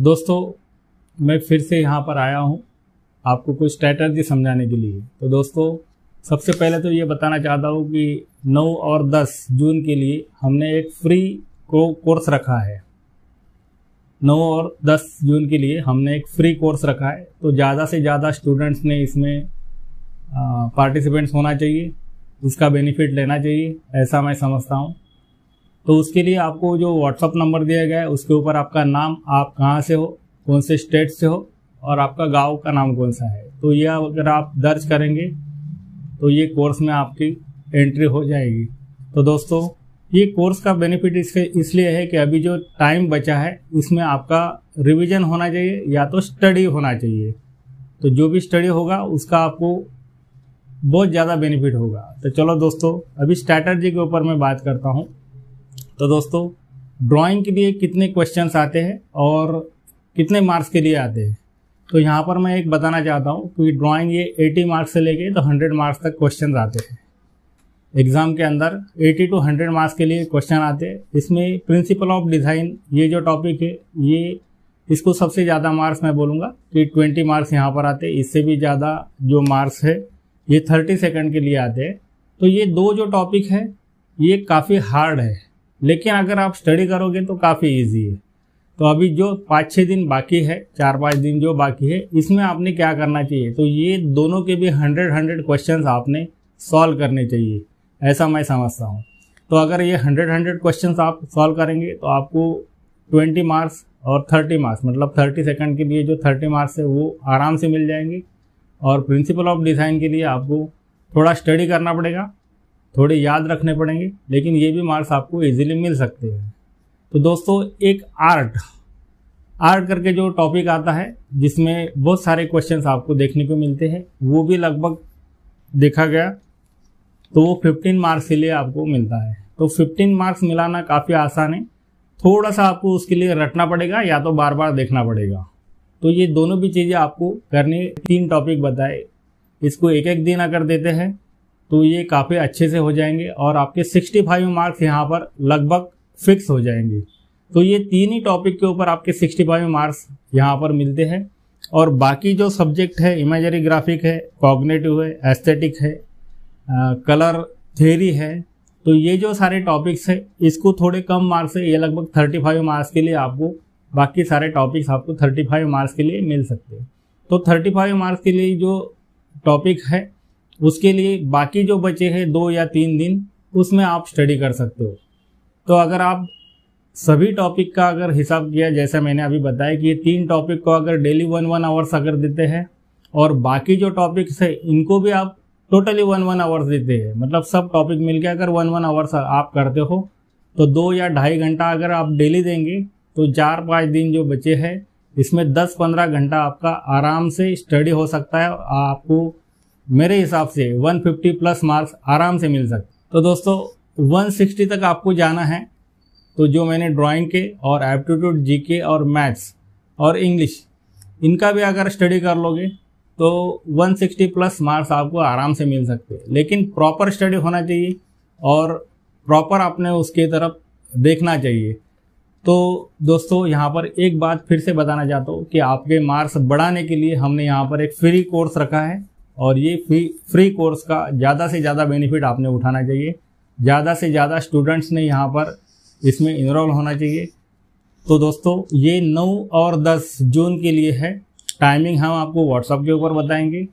दोस्तों मैं फिर से यहाँ पर आया हूँ आपको कुछ स्ट्रैटर्जी समझाने के लिए तो दोस्तों सबसे पहले तो ये बताना चाहता हूँ कि 9 और 10 जून के लिए हमने एक फ्री को कोर्स रखा है 9 और 10 जून के लिए हमने एक फ्री कोर्स रखा है तो ज़्यादा से ज़्यादा स्टूडेंट्स ने इसमें पार्टिसिपेंट्स होना चाहिए उसका बेनिफिट लेना चाहिए ऐसा मैं समझता हूँ तो उसके लिए आपको जो व्हाट्सअप नंबर दिया गया है उसके ऊपर आपका नाम आप कहाँ से हो कौन से स्टेट से हो और आपका गांव का नाम कौन सा है तो यह अगर आप दर्ज करेंगे तो ये कोर्स में आपकी एंट्री हो जाएगी तो दोस्तों ये कोर्स का बेनिफिट इसके इसलिए है कि अभी जो टाइम बचा है उसमें आपका रिवीजन होना चाहिए या तो स्टडी होना चाहिए तो जो भी स्टडी होगा उसका आपको बहुत ज़्यादा बेनिफिट होगा तो चलो दोस्तों अभी स्ट्रैटर्जी के ऊपर मैं बात करता हूँ तो दोस्तों ड्राइंग के लिए कितने क्वेश्चन आते हैं और कितने मार्क्स के लिए आते हैं तो यहाँ पर मैं एक बताना चाहता हूँ कि ड्राइंग ये 80 मार्क्स से लेके तो 100 मार्क्स तक क्वेश्चन आते हैं एग्ज़ाम के अंदर 80 टू 100 मार्क्स के लिए क्वेश्चन आते हैं इसमें प्रिंसिपल ऑफ डिज़ाइन ये जो टॉपिक है ये इसको सबसे ज़्यादा मार्क्स मैं बोलूँगा कि ट्वेंटी मार्क्स यहाँ पर आते इससे भी ज़्यादा जो मार्क्स है ये थर्टी सेकेंड के लिए आते हैं तो ये दो जो टॉपिक है ये काफ़ी हार्ड है लेकिन अगर आप स्टडी करोगे तो काफ़ी ईजी है तो अभी जो पाँच छः दिन बाकी है चार पाँच दिन जो बाकी है इसमें आपने क्या करना चाहिए तो ये दोनों के भी हंड्रेड हंड्रेड क्वेश्चन आपने सॉल्व करने चाहिए ऐसा मैं समझता हूँ तो अगर ये हंड्रेड हंड्रेड क्वेश्चन आप सॉल्व करेंगे तो आपको ट्वेंटी मार्क्स और थर्टी मार्क्स मतलब थर्टी सेकेंड के लिए जो थर्टी मार्क्स है वो आराम से मिल जाएंगे और प्रिंसिपल ऑफ डिज़ाइन के लिए आपको थोड़ा स्टडी करना पड़ेगा थोड़े याद रखने पड़ेंगे लेकिन ये भी मार्क्स आपको इजीली मिल सकते हैं तो दोस्तों एक आर्ट आर्ट करके जो टॉपिक आता है जिसमें बहुत सारे क्वेश्चन आपको देखने को मिलते हैं वो भी लगभग देखा गया तो वो फिफ्टीन मार्क्स के लिए आपको मिलता है तो फिफ्टीन मार्क्स मिलाना काफ़ी आसान है थोड़ा सा आपको उसके लिए रटना पड़ेगा या तो बार बार देखना पड़ेगा तो ये दोनों भी चीज़ें आपको करनी तीन टॉपिक बताए इसको एक एक दिन अगर देते हैं तो ये काफ़ी अच्छे से हो जाएंगे और आपके 65 मार्क्स यहाँ पर लगभग फिक्स हो जाएंगे तो ये तीन ही टॉपिक के ऊपर आपके 65 मार्क्स यहाँ पर मिलते हैं और बाकी जो सब्जेक्ट है इमेजरी ग्राफिक है कॉग्नेटिव है एस्थेटिक है आ, कलर थेरी है तो ये जो सारे टॉपिक्स है इसको थोड़े कम मार्क्स है ये लगभग 35 मार्क्स के लिए आपको बाकी सारे टॉपिक्स आपको 35 मार्क्स के लिए मिल सकते हैं तो 35 मार्क्स के लिए जो टॉपिक है उसके लिए बाकी जो बचे हैं दो या तीन दिन उसमें आप स्टडी कर सकते हो तो अगर आप सभी टॉपिक का अगर हिसाब किया जैसा मैंने अभी बताया कि ये तीन टॉपिक को अगर डेली वन वन आवर्स अगर देते हैं और बाकी जो टॉपिक्स है इनको भी आप टोटली वन वन आवर्स देते हैं मतलब सब टॉपिक के अगर वन वन आवर्स आप करते हो तो दो या ढाई घंटा अगर आप डेली देंगे तो चार पाँच दिन जो बचे हैं इसमें दस पंद्रह घंटा आपका आराम से स्टडी हो सकता है आपको मेरे हिसाब से 150 प्लस मार्क्स आराम से मिल सकते तो दोस्तों 160 तक आपको जाना है तो जो मैंने ड्राइंग के और एप्टीट्यूड जीके और मैथ्स और इंग्लिश इनका भी अगर स्टडी कर लोगे तो 160 प्लस मार्क्स आपको आराम से मिल सकते हैं लेकिन प्रॉपर स्टडी होना चाहिए और प्रॉपर आपने उसके तरफ देखना चाहिए तो दोस्तों यहाँ पर एक बात फिर से बताना चाहता हूँ कि आपके मार्क्स बढ़ाने के लिए हमने यहाँ पर एक फ्री कोर्स रखा है और ये फ्री फ्री कोर्स का ज़्यादा से ज़्यादा बेनिफिट आपने उठाना चाहिए ज़्यादा से ज़्यादा स्टूडेंट्स ने यहाँ पर इसमें इनरोल होना चाहिए तो दोस्तों ये 9 और 10 जून के लिए है टाइमिंग हम आपको व्हाट्सअप के ऊपर बताएंगे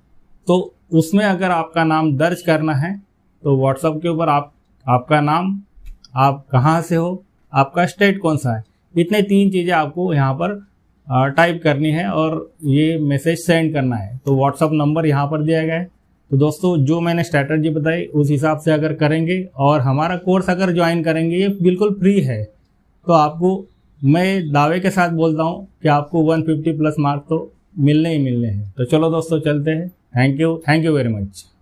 तो उसमें अगर आपका नाम दर्ज करना है तो व्हाट्सअप के ऊपर आप आपका नाम आप कहाँ से हो आपका स्टेट कौन सा है इतने तीन चीज़ें आपको यहाँ पर टाइप करनी है और ये मैसेज सेंड करना है तो व्हाट्सअप नंबर यहाँ पर दिया गया है तो दोस्तों जो मैंने स्ट्रैटर्जी बताई उस हिसाब से अगर करेंगे और हमारा कोर्स अगर ज्वाइन करेंगे ये बिल्कुल फ्री है तो आपको मैं दावे के साथ बोलता हूँ कि आपको 150 प्लस मार्क तो मिलने ही मिलने हैं तो चलो दोस्तों चलते हैं thank you thank you very much